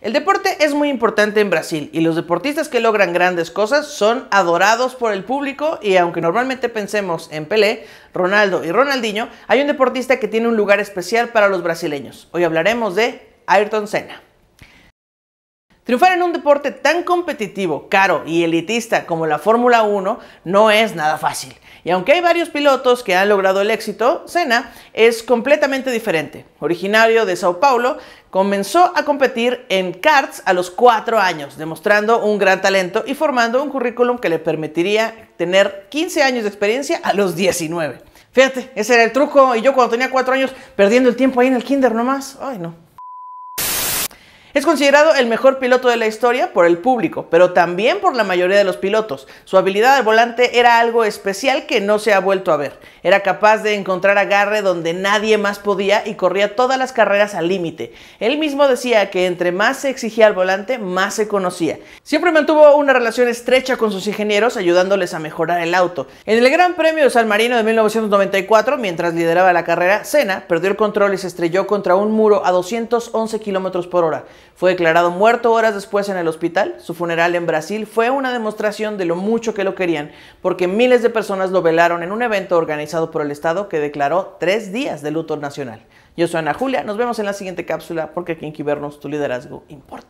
El deporte es muy importante en Brasil y los deportistas que logran grandes cosas son adorados por el público y aunque normalmente pensemos en Pelé, Ronaldo y Ronaldinho, hay un deportista que tiene un lugar especial para los brasileños. Hoy hablaremos de Ayrton Senna. Triunfar en un deporte tan competitivo, caro y elitista como la Fórmula 1 no es nada fácil. Y aunque hay varios pilotos que han logrado el éxito, Senna es completamente diferente. Originario de Sao Paulo, comenzó a competir en karts a los 4 años, demostrando un gran talento y formando un currículum que le permitiría tener 15 años de experiencia a los 19. Fíjate, ese era el truco y yo cuando tenía 4 años perdiendo el tiempo ahí en el kinder nomás, ay no. Es considerado el mejor piloto de la historia por el público, pero también por la mayoría de los pilotos. Su habilidad al volante era algo especial que no se ha vuelto a ver. Era capaz de encontrar agarre donde nadie más podía y corría todas las carreras al límite. Él mismo decía que entre más se exigía al volante, más se conocía. Siempre mantuvo una relación estrecha con sus ingenieros, ayudándoles a mejorar el auto. En el Gran Premio de San Marino de 1994, mientras lideraba la carrera, Senna perdió el control y se estrelló contra un muro a 211 km por hora. Fue declarado muerto horas después en el hospital. Su funeral en Brasil fue una demostración de lo mucho que lo querían, porque miles de personas lo velaron en un evento organizado por el Estado que declaró tres días de luto nacional. Yo soy Ana Julia, nos vemos en la siguiente cápsula, porque aquí en Quibernos tu liderazgo importa.